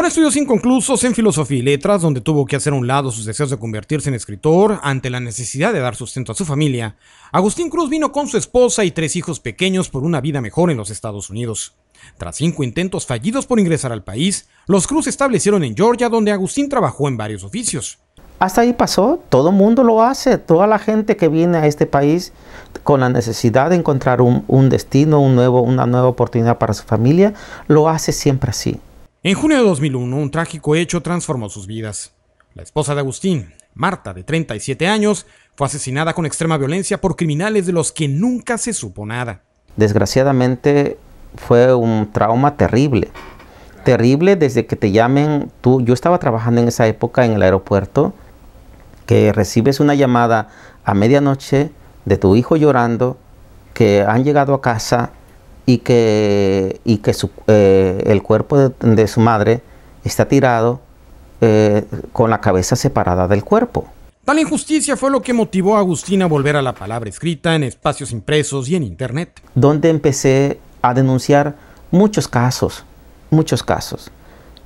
Con estudios inconclusos en filosofía y letras, donde tuvo que hacer a un lado sus deseos de convertirse en escritor ante la necesidad de dar sustento a su familia, Agustín Cruz vino con su esposa y tres hijos pequeños por una vida mejor en los Estados Unidos. Tras cinco intentos fallidos por ingresar al país, los Cruz se establecieron en Georgia, donde Agustín trabajó en varios oficios. Hasta ahí pasó, todo mundo lo hace, toda la gente que viene a este país con la necesidad de encontrar un, un destino, un nuevo, una nueva oportunidad para su familia, lo hace siempre así. En junio de 2001, un trágico hecho transformó sus vidas. La esposa de Agustín, Marta, de 37 años, fue asesinada con extrema violencia por criminales de los que nunca se supo nada. Desgraciadamente fue un trauma terrible. Terrible desde que te llamen tú. Yo estaba trabajando en esa época en el aeropuerto, que recibes una llamada a medianoche de tu hijo llorando, que han llegado a casa y que, y que eh, el cuerpo de, su madre está tirado eh, con la cabeza separada del cuerpo. Tal injusticia fue lo que motivó a Agustín a volver a la palabra escrita en espacios impresos y en Internet. Donde empecé a denunciar muchos casos, muchos casos.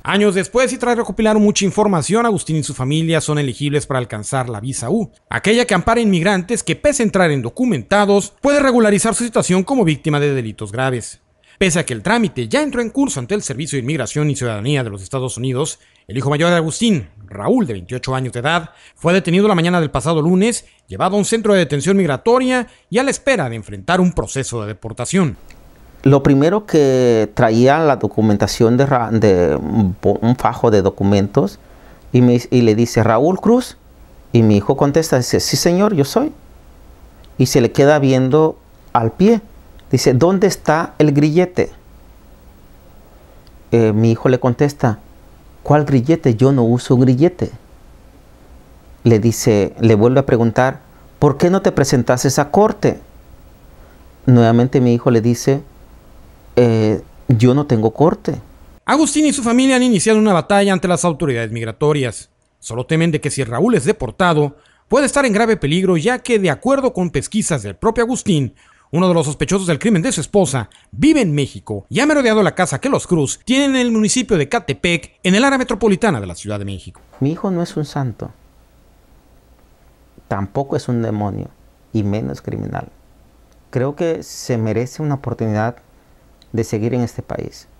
Años después y tras recopilar mucha información, Agustín y su familia son elegibles para alcanzar la visa U, aquella que ampara inmigrantes que pese a entrar en documentados, puede regularizar su situación como víctima de delitos graves. Pese a que el trámite ya entró en curso ante el Servicio de Inmigración y Ciudadanía de los Estados Unidos, el hijo mayor de Agustín, Raúl, de 28 años de edad, fue detenido la mañana del pasado lunes, llevado a un centro de detención migratoria y a la espera de enfrentar un proceso de deportación. Lo primero que traía la documentación de, un fajo de documentos y, me, y le dice Raúl Cruz y mi hijo contesta, dice, sí señor, yo soy. Y se le queda viendo al pie. Dice, ¿dónde está el grillete? Eh, mi hijo le contesta, ¿cuál grillete? Yo no uso grillete. Le dice, le vuelve a preguntar, ¿por qué no te presentaste a corte? Nuevamente mi hijo le dice, eh, yo no tengo corte. Agustín y su familia han iniciado una batalla ante las autoridades migratorias. Solo temen de que si Raúl es deportado, puede estar en grave peligro ya que de acuerdo con pesquisas del propio Agustín, uno de los sospechosos del crimen de su esposa, vive en México y ha merodeado la casa que los Cruz tienen en el municipio de Catepec, en el área metropolitana de la Ciudad de México. Mi hijo no es un santo, tampoco es un demonio y menos criminal. Creo que se merece una oportunidad de seguir en este país.